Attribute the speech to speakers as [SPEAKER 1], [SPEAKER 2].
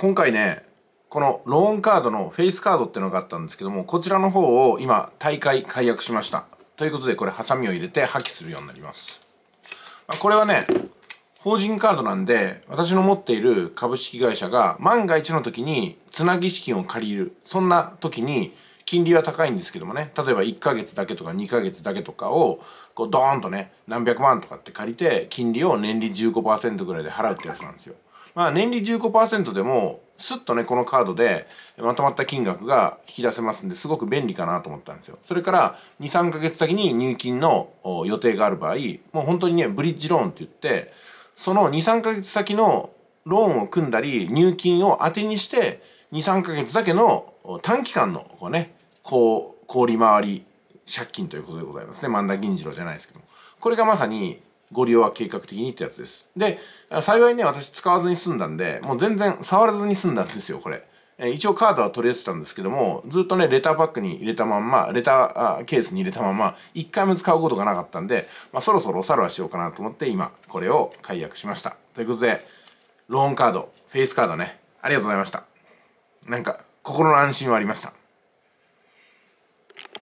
[SPEAKER 1] 今回ねこのローンカードのフェイスカードっていうのがあったんですけどもこちらの方を今大会解約しましたということでこれハサミを入れて破棄するようになります、まあ、これはね法人カードなんで私の持っている株式会社が万が一の時につなぎ資金を借りるそんな時に金利は高いんですけどもね例えば1ヶ月だけとか2ヶ月だけとかをこうドーンとね何百万とかって借りて金利を年利15%ぐらいで払うってやつなんですよ。まあ年利15%でもすっとねこのカードでまとまった金額が引き出せますんですごく便利かなと思ったんですよそれから23ヶ月先に入金の予定がある場合もう本当にねブリッジローンって言ってその23ヶ月先のローンを組んだり入金を当てにして23ヶ月だけの短期間のこうねこう氷回り借金ということでございますね万田銀次郎じゃないですけどもこれがまさにご利用は計画的にってやつですで幸いね私使わずに済んだんでもう全然触らずに済んだんですよこれ一応カードは取り寄せたんですけども、ずっとね、レターパックに入れたまんま、レターケースに入れたまま、一回も使うことがなかったんで、まあ、そろそろおさらはしようかなと思って、今、これを解約しました。ということで、ローンカード、フェイスカードね、ありがとうございました。なんか、心の安心はありました。